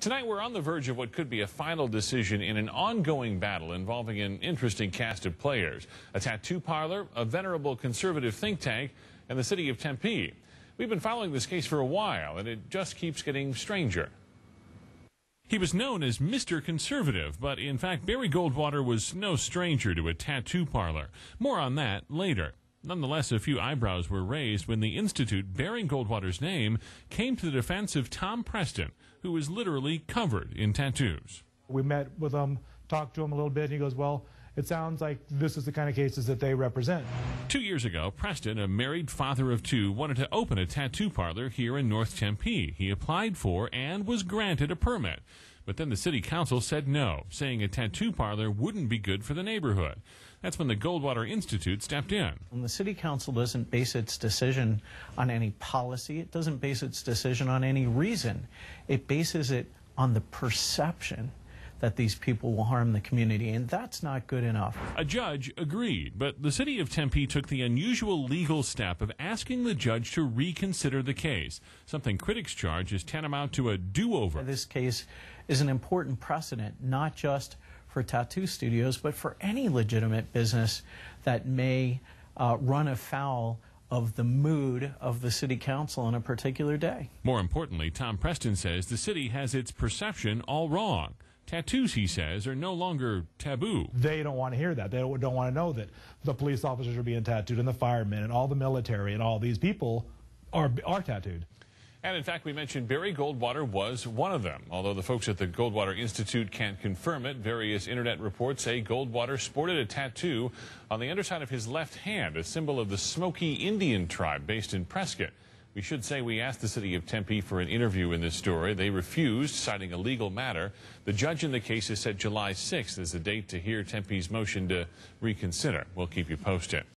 Tonight, we're on the verge of what could be a final decision in an ongoing battle involving an interesting cast of players a tattoo parlor, a venerable conservative think tank, and the city of Tempe. We've been following this case for a while, and it just keeps getting stranger. He was known as Mr. Conservative, but in fact, Barry Goldwater was no stranger to a tattoo parlor. More on that later. Nonetheless, a few eyebrows were raised when the institute bearing Goldwater's name came to the defense of Tom Preston, who was literally covered in tattoos. We met with him, talked to him a little bit, and he goes, Well, it sounds like this is the kind of cases that they represent. Two years ago, Preston, a married father of two, wanted to open a tattoo parlor here in North Tempe. He applied for and was granted a permit. But then the city council said no, saying a tattoo parlor wouldn't be good for the neighborhood. That's when the Goldwater Institute stepped in. And the city council doesn't base its decision on any policy, it doesn't base its decision on any reason. It bases it on the perception that these people will harm the community, and that's not good enough. A judge agreed, but the city of Tempe took the unusual legal step of asking the judge to reconsider the case, something critics charge is tantamount to a do over. This case is an important precedent, not just for tattoo studios, but for any legitimate business that may uh, run afoul of the mood of the city council on a particular day. More importantly, Tom Preston says the city has its perception all wrong. Tattoos, he says, are no longer taboo. They don't want to hear that. They don't want to know that the police officers are being tattooed and the firemen and all the military and all these people are, are tattooed. And in fact, we mentioned Barry Goldwater was one of them. Although the folks at the Goldwater Institute can't confirm it, various internet reports say Goldwater sported a tattoo on the underside of his left hand, a symbol of the Smoky Indian tribe based in Prescott. We should say we asked the city of Tempe for an interview in this story. They refused, citing a legal matter. The judge in the case has said July 6th is the date to hear Tempe's motion to reconsider. We'll keep you posted.